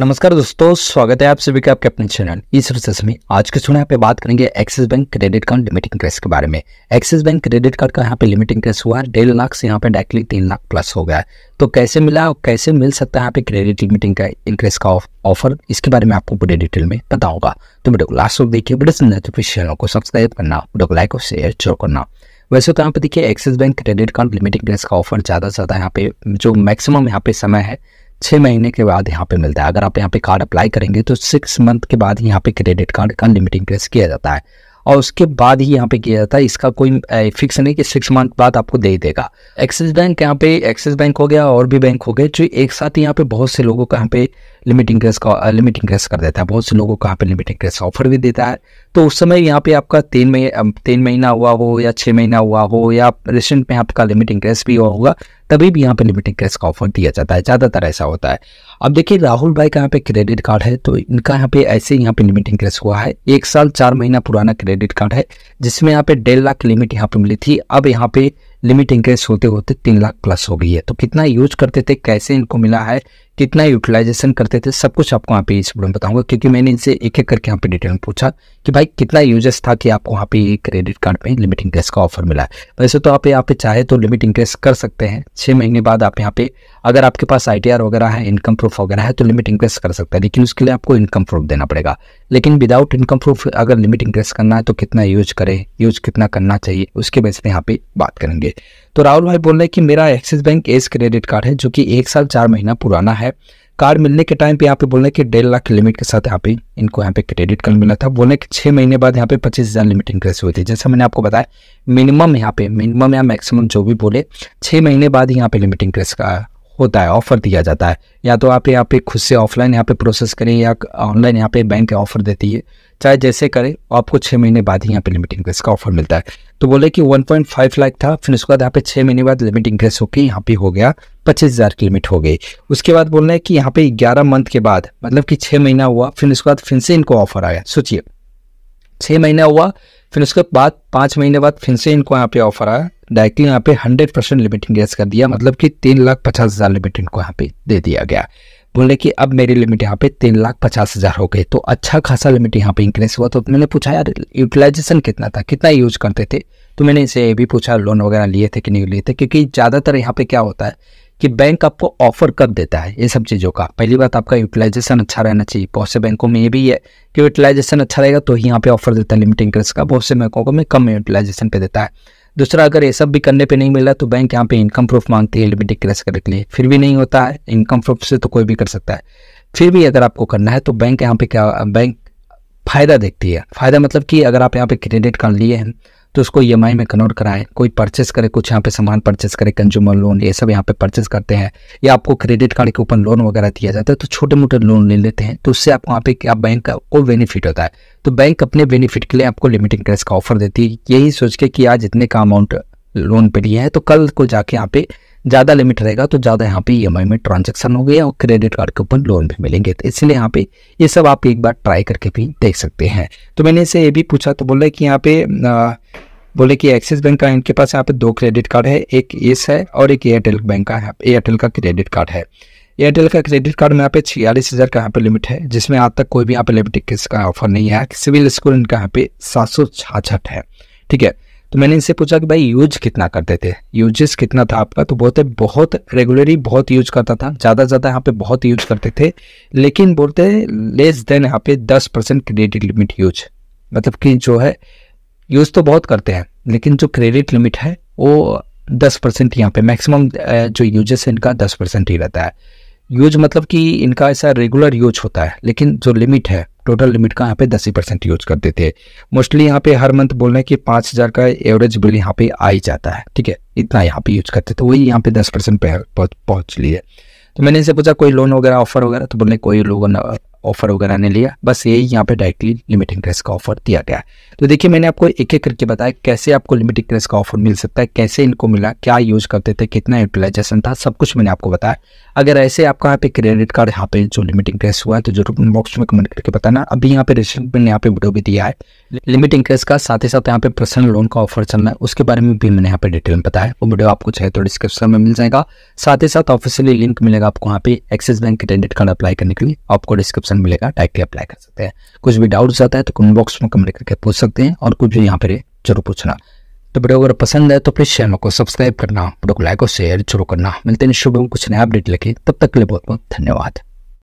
नमस्कार दोस्तों स्वागत है आप सभी का आपके अपने चैनल इस रिसर्च में आज के सुने यहाँ पे बात करेंगे Axis bank credit card limit increase के बारे में एक्सिस बैंक क्रेडिट कार्ड का यहाँ पे लिमिट इंक्रेस हुआ है डेढ़ लाख से यहाँ पे डायरेक्टली तीन लाख प्लस हो गया तो कैसे मिला और कैसे मिल सकता है यहाँ पे क्रेडिट लिमिट इंक्रेस का ऑफर इसके बारे में आपको पूरे डिटेल में पता होगा तो वीडियो को लास्ट देखिए बड़े सुंदर तो चैनल को सब्सक्राइब करना वीडियो को लाइक और शेयर जरूर करना वैसे तो यहाँ पे देखिए Axis bank credit card limit increase का ऑफर ज़्यादा से ज़्यादा यहाँ पे जो मैक्सिमम यहाँ पे समय है छः महीने के बाद यहाँ पे मिलता है अगर आप यहाँ पे कार्ड अप्लाई करेंगे तो सिक्स मंथ के बाद यहाँ पे क्रेडिट कार्ड का लिमिटिंग प्रेस किया जाता है और उसके बाद ही यहाँ पे किया जाता है इसका कोई फिक्स नहीं कि सिक्स मंथ बाद आपको दे देगा एक्सिस बैंक यहाँ पे एक्सिस बैंक हो गया और भी बैंक हो गए जो एक साथ यहाँ पे बहुत से लोगों को यहाँ पे लिमिट इंक्रेस का लिमिट इंक्रेस कर देता है बहुत से लोगों को यहाँ पे लिमिट इंक्रेस ऑफर भी देता है तो उस समय यहाँ पे आपका तीन महीने तीन महीना हुआ हो या छः महीना हुआ हो या रिसेंट में आपका लिमिट इंक्रेस भी हुआ होगा तभी भी यहाँ पे लिमिट इंक्रेस का ऑफर दिया जाता है ज़्यादातर ऐसा होता है अब देखिए राहुल भाई का यहाँ पे क्रेडिट कार्ड है तो इनका यहाँ पे ऐसे यहाँ पे लिमिट इंक्रेस हुआ है एक साल चार महीना पुराना क्रेडिट कार्ड है जिसमें यहाँ पे डेढ़ लाख लिमिट यहाँ पे मिली थी अब यहाँ पे लिमिट इंक्रेस होते होते तीन लाख प्लस हो गई है तो कितना यूज करते थे कैसे इनको मिला है कितना यूटिलाइजेशन करते थे सब कुछ आपको यहाँ पे इस वीडियो में बताऊंगा क्योंकि मैंने इनसे एक एक करके यहाँ पे डिटेल में पूछा कि भाई कितना यूजेस था कि आपको यहाँ पे क्रेडिट कार्ड पे लिमिट इंक्रेस का ऑफर मिला है वैसे तो आप यहाँ पे चाहे तो लिमिट इंक्रेस कर सकते हैं छः महीने बाद आप यहाँ पे अगर आपके पास आई वगैरह है इनकम प्रूफ वगैरह है तो लिमिट इंक्रेस कर सकते हैं लेकिन उसके लिए आपको इनकम प्रूफ देना पड़ेगा लेकिन विदाउट इनकम प्रूफ अगर लिमिट इंक्रेस करना है तो कितना यूज करें यूज कितना करना चाहिए उसके बेस पे यहाँ पे बात करेंगे तो राहुल भाई बोल रहे हैं कि मेरा Axis bank Ace credit card है जो कि एक साल चार महीना पुराना है कार्ड मिलने के टाइम पे यहाँ पे बोल रहे हैं कि डेढ़ लाख लिमिट के साथ यहाँ पे इनको यहाँ पे क्रेडिट कार्ड मिला था बोलने कि छः महीने बाद यहाँ पे पच्चीस हज़ार लिमिट इंक्रेस हुई थी जैसा मैंने आपको बताया मिनिमम यहाँ पे मिनिमम या मैक्सिमम जो भी बोले छः महीने बाद ही यहाँ पे लिमिट इंक्रेस का होता है ऑफ़र दिया जाता है या तो आप यहाँ पे खुद से ऑफलाइन यहाँ पे प्रोसेस करें या ऑनलाइन यहाँ पे बैंक ऑफ़र देती है चाहे जैसे करें आपको छः महीने बाद ही यहाँ पे लिमिट इंक्रेस का ऑफर मिलता है तो बोले कि 1.5 लाख था फिर उसके बाद यहाँ पे छः महीने बाद लिमिट इंक्रेस होकर यहाँ पे हो गया पच्चीस हज़ार की लिमिट हो गई उसके बाद बोल रहे हैं कि यहाँ पे ग्यारह मंथ के बाद मतलब कि छः महीना हुआ फिर उसके बाद फिर से इनको ऑफर आया सोचिए छः महीना हुआ फिर उसके बाद पाँच महीने बाद फिर से इनको यहाँ पे ऑफर आया डायरेक्टली यहाँ पे हंड्रेड परसेंट लिमिट इंक्रेस कर दिया मतलब कि तीन लाख पचास हज़ार लिमिट इनको यहाँ पे दे दिया गया बोले कि अब मेरी लिमिट यहाँ पे तीन लाख पचास हज़ार हो गए तो अच्छा खासा लिमिट यहाँ पे इंक्रीज हुआ तो मैंने पूछा यार यूटिलाइजेशन कितना था कितना यूज करते थे तो मैंने इसे ये भी पूछा लोन वगैरह लिए थे कि नहीं लिए थे क्योंकि ज़्यादातर यहाँ पे क्या होता है कि बैंक आपको ऑफर कर देता है ये सब चीज़ों का पहली बात आपका यूटिलाइजेशन अच्छा रहना चाहिए बहुत से बैंकों में ये भी है कि यूटिलाइजेशन अच्छा रहेगा तो ही यहाँ पे ऑफर देता है लिमिट इंक्रीज का बहुत से बैंकों को मैं कम यूटिलाइजेशन पे देता है दूसरा अगर ये सब भी करने पे नहीं मिल रहा तो बैंक यहाँ पे इनकम प्रूफ मांगती है लिमिट क्रेस करने के लिए फिर भी नहीं होता है इनकम प्रूफ से तो कोई भी कर सकता है फिर भी अगर आपको करना है तो बैंक यहाँ पे क्या बैंक फ़ायदा देखती है फ़ायदा मतलब कि अगर आप यहाँ पे क्रेडिट कार्ड लिए हैं तो उसको ई e में कन्वर्ट कराएं कोई परचेस करे कुछ यहाँ पे सामान परचेस करे कंज्यूमर लोन ये सब यहाँ पे परचेस करते हैं या आपको क्रेडिट कार्ड के ऊपर लोन वगैरह दिया जाता है तो छोटे मोटे लोन ले लेते हैं तो उससे आप वहाँ पे क्या बैंक का को बेनिफिट होता है तो बैंक अपने बेनिफिट के लिए आपको लिमिट इंटरेस्ट का ऑफर देती है यही सोच के कि आज इतने का अमाउंट लोन पे लिया है तो कल को जाके यहाँ पे ज़्यादा लिमिट रहेगा तो ज़्यादा यहाँ पे ई e में ट्रांजेक्शन हो गया और क्रेडिट कार्ड के ऊपर लोन भी मिलेंगे तो इसलिए यहाँ पे ये सब आप एक बार ट्राई करके भी देख सकते हैं तो मैंने इसे ये भी पूछा तो बोले कि यहाँ पे आ, बोले कि एक्सिस बैंक का इनके पास यहाँ पे दो क्रेडिट कार्ड है एक येस है और एक एयरटेल बैंक का एयरटेल का क्रेडिट कार्ड है एयरटेल का क्रेडिट कार्ड में यहाँ पे छियालीस हज़ार का यहाँ पे लिमिट है जिसमें आज तक कोई भी यहाँ पे लिमिट का ऑफर नहीं है सिविल स्कोर इनका यहाँ पे सात सौ छाछठ है ठीक है तो मैंने इनसे पूछा कि भाई यूज कितना करते थे यूजेस कितना था आपका तो बोलते बहुत रेगुलरली बहुत यूज करता था ज़्यादा से ज़्यादा यहाँ पे बहुत यूज करते थे लेकिन बोलते लेस देन यहाँ पे दस परसेंट क्रेडिट लिमिट यूज मतलब कि जो है यूज तो बहुत करते हैं लेकिन जो क्रेडिट लिमिट है वो दस परसेंट यहाँ पे मैक्सिमम जो यूजेस है इनका दस परसेंट ही रहता है यूज मतलब कि इनका ऐसा रेगुलर यूज होता है लेकिन जो लिमिट है टोटल लिमिट का यहाँ पे दस ही परसेंट यूज कर देते हैं मोस्टली यहाँ पे हर मंथ बोल रहे हैं कि पांच हज़ार का एवरेज बिल यहाँ पे आ ही जाता है ठीक है इतना यहाँ पे यूज करते थे तो वही यहाँ पे दस परसेंट पहुँच लिए तो मैंने इनसे पूछा कोई लोन वगैरह ऑफर वगैरह तो बोले कोई लोन ऑफर वगैरह ने लिया बस यही यहाँ पे डायरेक्टली लिमिट ड्रेस का ऑफर दिया गया तो देखिए मैंने आपको एक एक करके बताया कैसे आपको लिमिट ड्रेस का ऑफर मिल सकता है कैसे इनको मिला क्या यूज करते थे कितना यूटिलाइजेशन था सब कुछ मैंने आपको बताया अगर ऐसे आपका यहाँ पे क्रेडिट कार्ड यहाँ पे जो लिमिटिंग इंटरेस्ट हुआ है तो जरूर बॉक्स में कमेंट करके बताना अभी यहाँ पे रिसेंट मैंने यहाँ पे वीडियो भी दिया है लिमिट ड्रेस का साथ ही साथ यहाँ पे पर्सनल लोन का ऑफर चल रहा है उसके बारे में भी मैंने यहाँ पे डिटेल में बताया वो वीडियो आपको चाहे तो डिस्क्रिप्शन में मिल जाएगा साथ ही साथ ऑफिसियली लिंक मिलेगा आपको यहाँ पे Axis bank credit card apply करने के लिए आपको डिस्क्रिप्शन ऑप्शन मिलेगा डायरेक्टली अप्लाई कर सकते हैं कुछ भी डाउट आता है तो कमेंट बॉक्स में कमेंट करके पूछ सकते हैं और कुछ भी यहाँ पर जरूर पूछना तो वीडियो अगर पसंद है तो प्लीज़ चैनल को सब्सक्राइब करना वीडियो को लाइक और शेयर जरूर करना मिलते हैं शुभ कुछ नया अपडेट लेके तब तक के लिए बहुत बहुत धन्यवाद